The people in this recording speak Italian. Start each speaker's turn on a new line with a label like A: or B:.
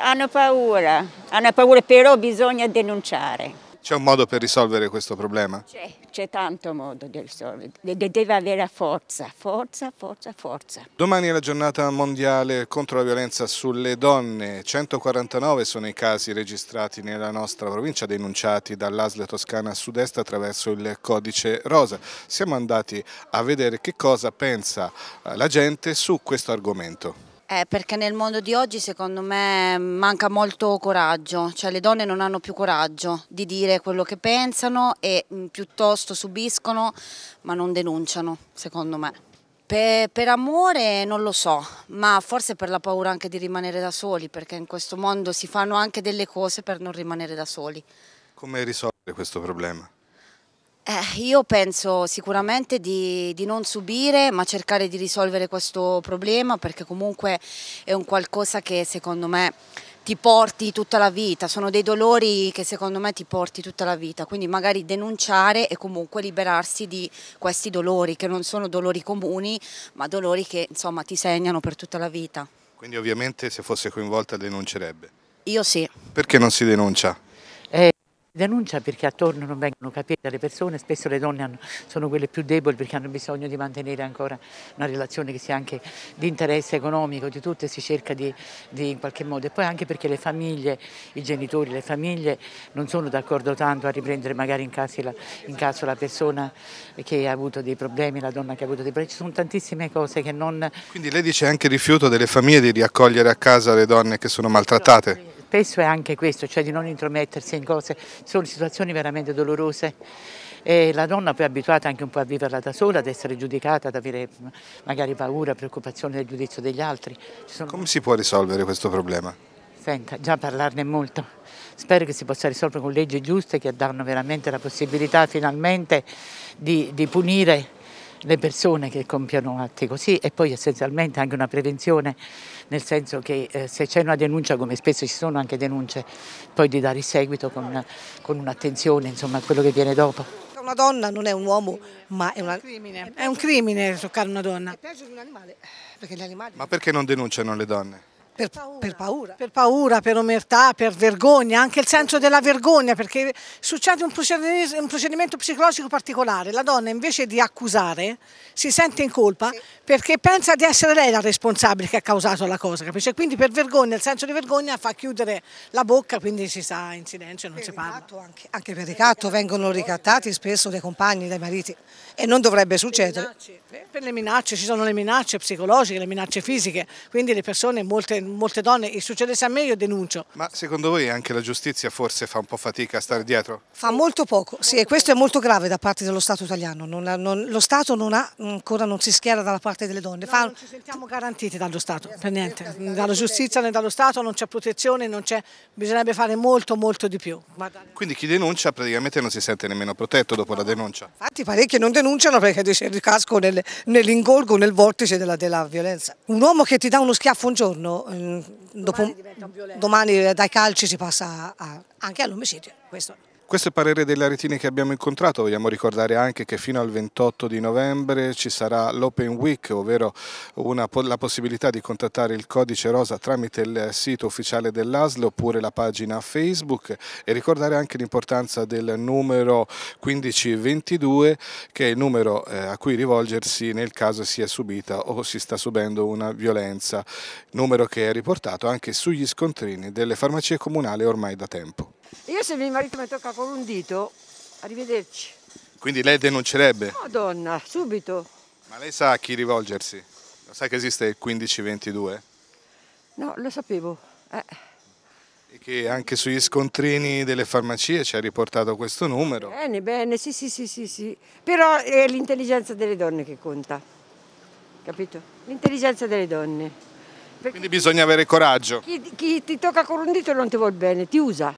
A: hanno paura, hanno paura però bisogna denunciare.
B: C'è un modo per risolvere questo problema?
A: C'è, c'è tanto modo di risolvere, deve avere forza, forza,
C: forza, forza.
B: Domani è la giornata mondiale contro la violenza sulle donne, 149 sono i casi registrati nella nostra provincia denunciati dall'Asle Toscana Sud-Est attraverso il codice rosa. Siamo andati a vedere che cosa pensa eh, la gente su questo argomento.
A: Eh, perché nel mondo di oggi secondo me manca molto coraggio, cioè le donne non hanno più coraggio di dire quello che pensano e mh, mm, piuttosto subiscono ma non denunciano secondo me. Per, per, amore non lo so, ma forse per la paura anche di rimanere da soli, perché in questo mondo si fanno anche delle cose per non rimanere da soli.
B: Come risolvere questo problema?
A: Eh, io penso sicuramente di, di, non subire ma cercare di risolvere questo problema perché comunque è un qualcosa che secondo me ti porti tutta la vita, sono dei dolori che secondo me ti porti tutta la vita, quindi magari denunciare e comunque liberarsi di questi dolori che non sono dolori comuni ma dolori che insomma ti segnano per tutta la vita.
B: Quindi ovviamente se fosse coinvolta denuncerebbe? Io sì. Perché non si denuncia?
C: Denuncia perché attorno non vengono capite le persone, spesso le donne hanno, sono quelle più deboli perché hanno bisogno di mantenere ancora una relazione che sia anche di interesse economico, di tutto e si cerca di, di in qualche modo. E poi anche perché le famiglie, i genitori, le famiglie non sono d'accordo tanto a riprendere magari in caso, la, in caso, la, persona che ha avuto dei problemi, la donna che ha avuto dei problemi, ci sono tantissime cose che non...
B: Quindi lei dice anche rifiuto delle famiglie di riaccogliere a casa le donne che sono maltrattate?
C: spesso è anche questo, cioè di non intromettersi in cose, sono situazioni veramente dolorose. E la donna poi è abituata anche un po' a viverla da sola, ad essere giudicata, ad avere magari paura, preoccupazione del giudizio degli altri. Sono...
B: Come si può risolvere questo problema?
C: Senta, già parlarne molto. Spero che si possa risolvere con leggi giuste che danno veramente la possibilità finalmente di, di punire le persone che compiono atti così e poi essenzialmente anche una prevenzione nel senso che eh, se c'è una denuncia, come spesso ci sono anche denunce, poi di dare seguito con, con un'attenzione insomma, a quello che
B: viene dopo.
D: Una donna non è un uomo, ma è, una... crimine. è un crimine toccare una donna. È peggio di un animale,
B: perché gli animali... Ma perché non denunciano le donne?
D: Per paura. per paura. per paura, per omertà, per vergogna, anche il senso della vergogna, perché succede un procedimento, un procedimento psicologico particolare. La donna invece di accusare si sente in colpa sì. perché pensa di essere lei la responsabile che ha causato la cosa, capisce? Quindi per vergogna, il senso di vergogna fa chiudere la bocca, quindi si sta in silenzio, non per si parla. Anche, anche per ricatto vengono ricattati spesso dai compagni, dai mariti e non dovrebbe succedere. Per le minacce, per le minacce ci sono le minacce psicologiche, le minacce fisiche, quindi le persone molte molte donne, e succedesse a me io denuncio.
B: Ma secondo voi anche la giustizia forse fa un po' fatica a stare dietro?
D: Fa molto poco, sì, e questo è molto grave da parte dello Stato italiano. Non non, lo Stato non ha, ancora non si schiera dalla parte delle donne. No, fa, non ci sentiamo garantiti dallo Stato, per niente. Dalla giustizia né dallo Stato non c'è protezione, non bisognerebbe fare molto molto di più.
B: Quindi chi denuncia praticamente non si sente nemmeno protetto dopo no. la denuncia?
D: Infatti parecchi non denunciano perché dice casco nel, nell'ingolgo, nel vortice della, della violenza. Un uomo che ti dà uno schiaffo un giorno Ehm, dopo, domani, domani dai calci si passa a, anche all'omicidio.
B: Questo è il parere delle aretine che abbiamo incontrato, vogliamo ricordare anche che fino al 28 di novembre ci sarà l'Open Week, ovvero una, la possibilità di contattare il codice rosa tramite il sito ufficiale dell'ASL oppure la pagina Facebook e ricordare anche l'importanza del numero 1522 che è il numero eh, a cui rivolgersi nel caso sia subita o si sta subendo una violenza, numero che è riportato anche sugli scontrini delle farmacie comunali ormai da tempo.
C: Io se mio marito mi tocca con un dito, arrivederci.
B: Quindi lei denuncerebbe?
C: Madonna, subito.
B: Ma lei sa a chi rivolgersi? Lo sa che esiste il 1522?
C: No, lo sapevo. Eh.
B: E che anche sugli scontrini delle farmacie ci ha riportato questo numero.
C: Bene, bene, sì, sì, sì, sì. sì. Però è l'intelligenza delle donne che conta, capito? L'intelligenza delle donne. Perché
B: Quindi bisogna avere coraggio. Chi,
C: chi ti tocca con un dito non ti vuol bene, ti usa.